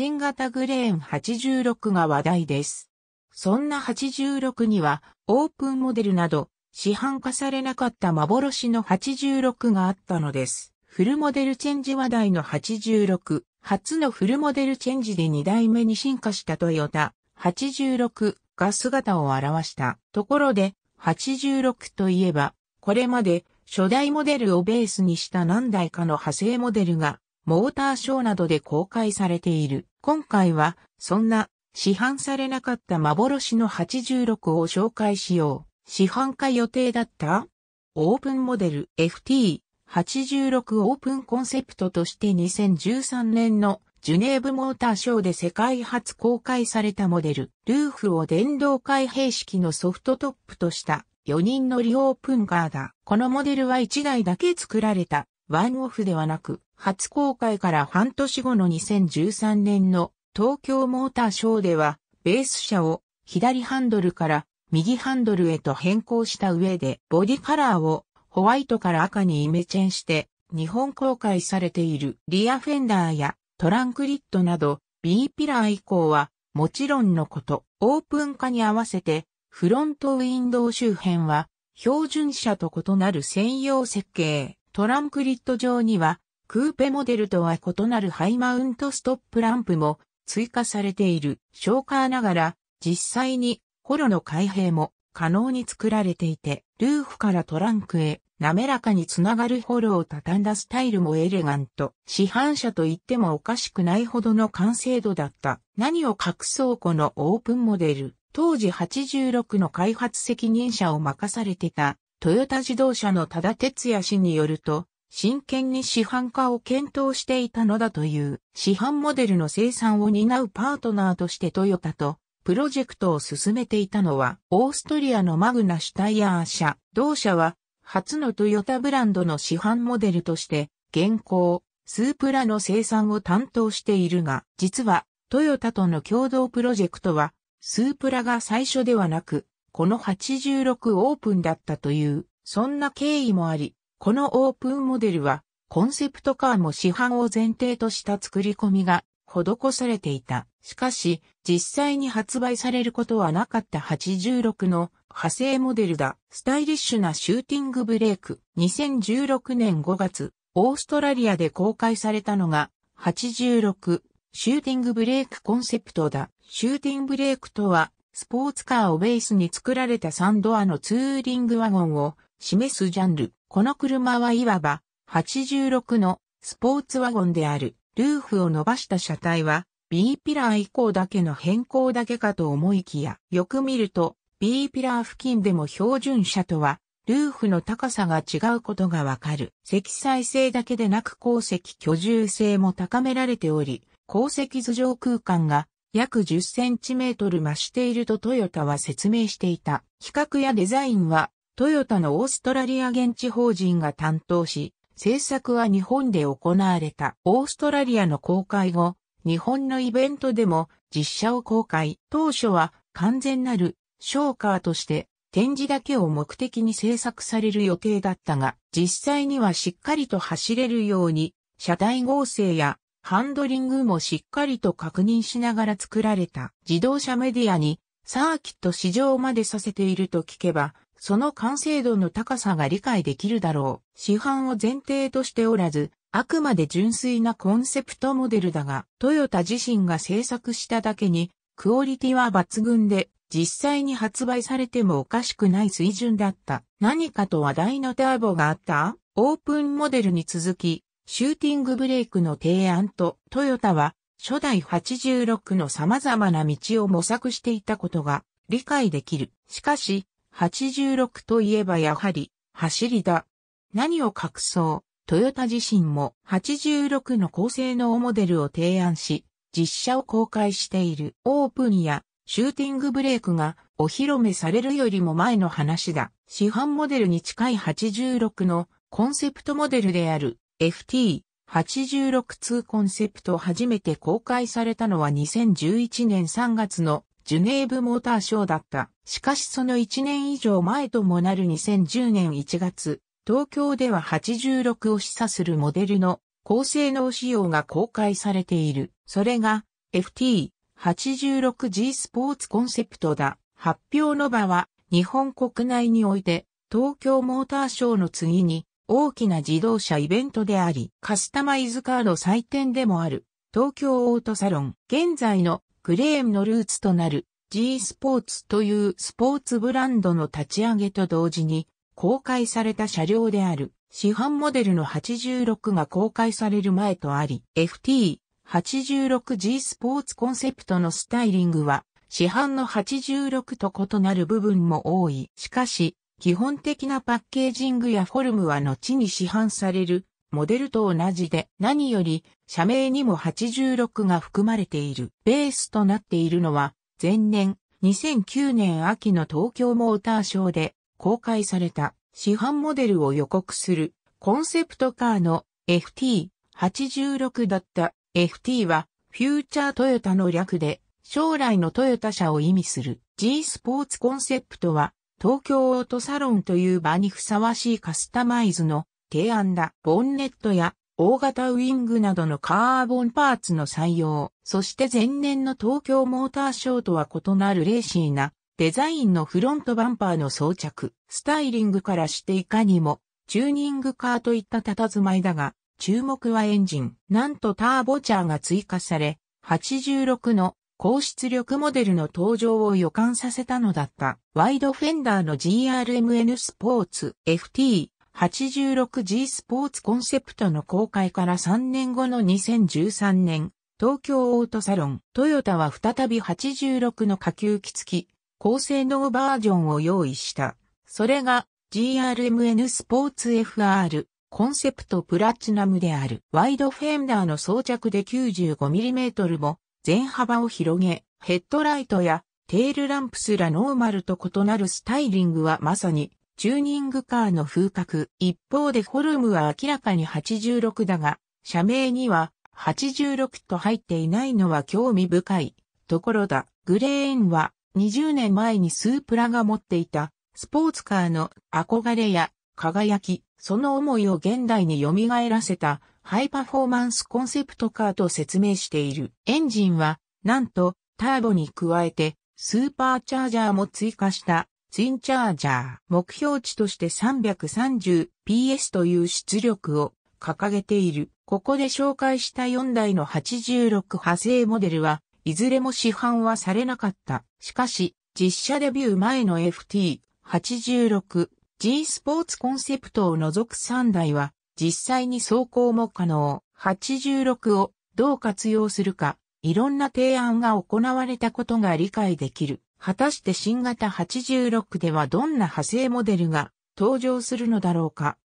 新型グレーン86が話題です。そんな86には、オープンモデルなど、市販化されなかった幻の86があったのです。フルモデルチェンジ話題の86、初のフルモデルチェンジで2代目に進化したトヨタ86が姿を現した。ところで、86といえば、これまで初代モデルをベースにした何台かの派生モデルが、モーターショーなどで公開されている。今回は、そんな、市販されなかった幻の86を紹介しよう。市販化予定だったオープンモデル FT86 オープンコンセプトとして2013年のジュネーブモーターショーで世界初公開されたモデル、ルーフを電動開閉式のソフトトップとした4人乗りオープンカーだ。このモデルは1台だけ作られたワンオフではなく、初公開から半年後の2013年の東京モーターショーでは、ベース車を左ハンドルから右ハンドルへと変更した上で、ボディカラーをホワイトから赤にイメチェンして、日本公開されているリアフェンダーやトランクリットなど B ピラー以降は、もちろんのこと、オープン化に合わせて、フロントウィンドウ周辺は、標準車と異なる専用設計。トランクリット上には、クーペモデルとは異なるハイマウントストップランプも追加されている。ショーカーながら、実際に、ホロの開閉も可能に作られていて、ルーフからトランクへ滑らかにつながるホロを畳んだスタイルもエレガント。市販車と言ってもおかしくないほどの完成度だった。何を隠そうこのオープンモデル。当時86の開発責任者を任されてたトヨタ自動車の多田哲也氏によると、真剣に市販化を検討していたのだという、市販モデルの生産を担うパートナーとしてトヨタと、プロジェクトを進めていたのは、オーストリアのマグナシュタイヤー社、同社は、初のトヨタブランドの市販モデルとして、現行、スープラの生産を担当しているが、実は、トヨタとの共同プロジェクトは、スープラが最初ではなく、この86オープンだったという、そんな経緯もあり、このオープンモデルは、コンセプトカーも市販を前提とした作り込みが施されていた。しかし、実際に発売されることはなかった86の派生モデルだ。スタイリッシュなシューティングブレイク。2016年5月、オーストラリアで公開されたのが、86、シューティングブレイクコンセプトだ。シューティングブレイクとは、スポーツカーをベースに作られた3ドアのツーリングワゴンを示すジャンル。この車はいわば86のスポーツワゴンである。ルーフを伸ばした車体は B ピラー以降だけの変更だけかと思いきや、よく見ると B ピラー付近でも標準車とはルーフの高さが違うことがわかる。積載性だけでなく鉱石居住性も高められており、鉱石頭上空間が約10センチメートル増しているとトヨタは説明していた。比較やデザインはトヨタのオーストラリア現地法人が担当し、制作は日本で行われた。オーストラリアの公開後、日本のイベントでも実写を公開。当初は完全なるショーカーとして展示だけを目的に制作される予定だったが、実際にはしっかりと走れるように、車体合成やハンドリングもしっかりと確認しながら作られた自動車メディアにサーキット市場までさせていると聞けば、その完成度の高さが理解できるだろう。市販を前提としておらず、あくまで純粋なコンセプトモデルだが、トヨタ自身が制作しただけに、クオリティは抜群で、実際に発売されてもおかしくない水準だった。何かと話題のターボがあったオープンモデルに続き、シューティングブレイクの提案とトヨタは初代86の様々な道を模索していたことが理解できる。しかし、86といえばやはり走りだ。何を隠そう、トヨタ自身も86の高性能モデルを提案し、実車を公開しているオープンやシューティングブレイクがお披露目されるよりも前の話だ。市販モデルに近い86のコンセプトモデルである FT86 2コンセプト初めて公開されたのは2011年3月のジュネーブモーターショーだった。しかしその1年以上前ともなる2010年1月、東京では86を示唆するモデルの高性能仕様が公開されている。それが FT86G スポーツコンセプトだ。発表の場は日本国内において東京モーターショーの次に大きな自動車イベントであり、カスタマイズカーの祭典でもある、東京オートサロン、現在のクレームのルーツとなる G スポーツというスポーツブランドの立ち上げと同時に公開された車両である市販モデルの86が公開される前とあり FT86G スポーツコンセプトのスタイリングは市販の86と異なる部分も多い。しかし基本的なパッケージングやフォルムは後に市販されるモデルと同じで何より社名にも86が含まれている。ベースとなっているのは前年2009年秋の東京モーターショーで公開された市販モデルを予告するコンセプトカーの FT86 だった FT はフューチャートヨタの略で将来のトヨタ車を意味する G スポーツコンセプトは東京オートサロンという場にふさわしいカスタマイズの提案だ。ボンネットや大型ウィングなどのカーボンパーツの採用、そして前年の東京モーターショーとは異なるレーシーなデザインのフロントバンパーの装着、スタイリングからしていかにもチューニングカーといった佇まいだが、注目はエンジン。なんとターボチャーが追加され、86の高出力モデルの登場を予感させたのだった。ワイドフェンダーの GRMN スポーツ FT86G スポーツコンセプトの公開から3年後の2013年、東京オートサロン、トヨタは再び86の下級機付き、高性能バージョンを用意した。それが GRMN スポーツ FR コンセプトプラチナムである。ワイドフェンダーの装着で 95mm も全幅を広げ、ヘッドライトやテールランプすらノーマルと異なるスタイリングはまさにチューニングカーの風格。一方でフォルムは明らかに86だが、社名には86と入っていないのは興味深いところだ。グレーンは20年前にスープラが持っていたスポーツカーの憧れや輝き、その思いを現代に蘇らせたハイパフォーマンスコンセプトカーと説明している。エンジンは、なんと、ターボに加えて、スーパーチャージャーも追加した、ツインチャージャー。目標値として 330PS という出力を掲げている。ここで紹介した4台の86派生モデルは、いずれも市販はされなかった。しかし、実車デビュー前の FT86 G スポーツコンセプトを除く3台は、実際に走行も可能。86をどう活用するか、いろんな提案が行われたことが理解できる。果たして新型86ではどんな派生モデルが登場するのだろうか。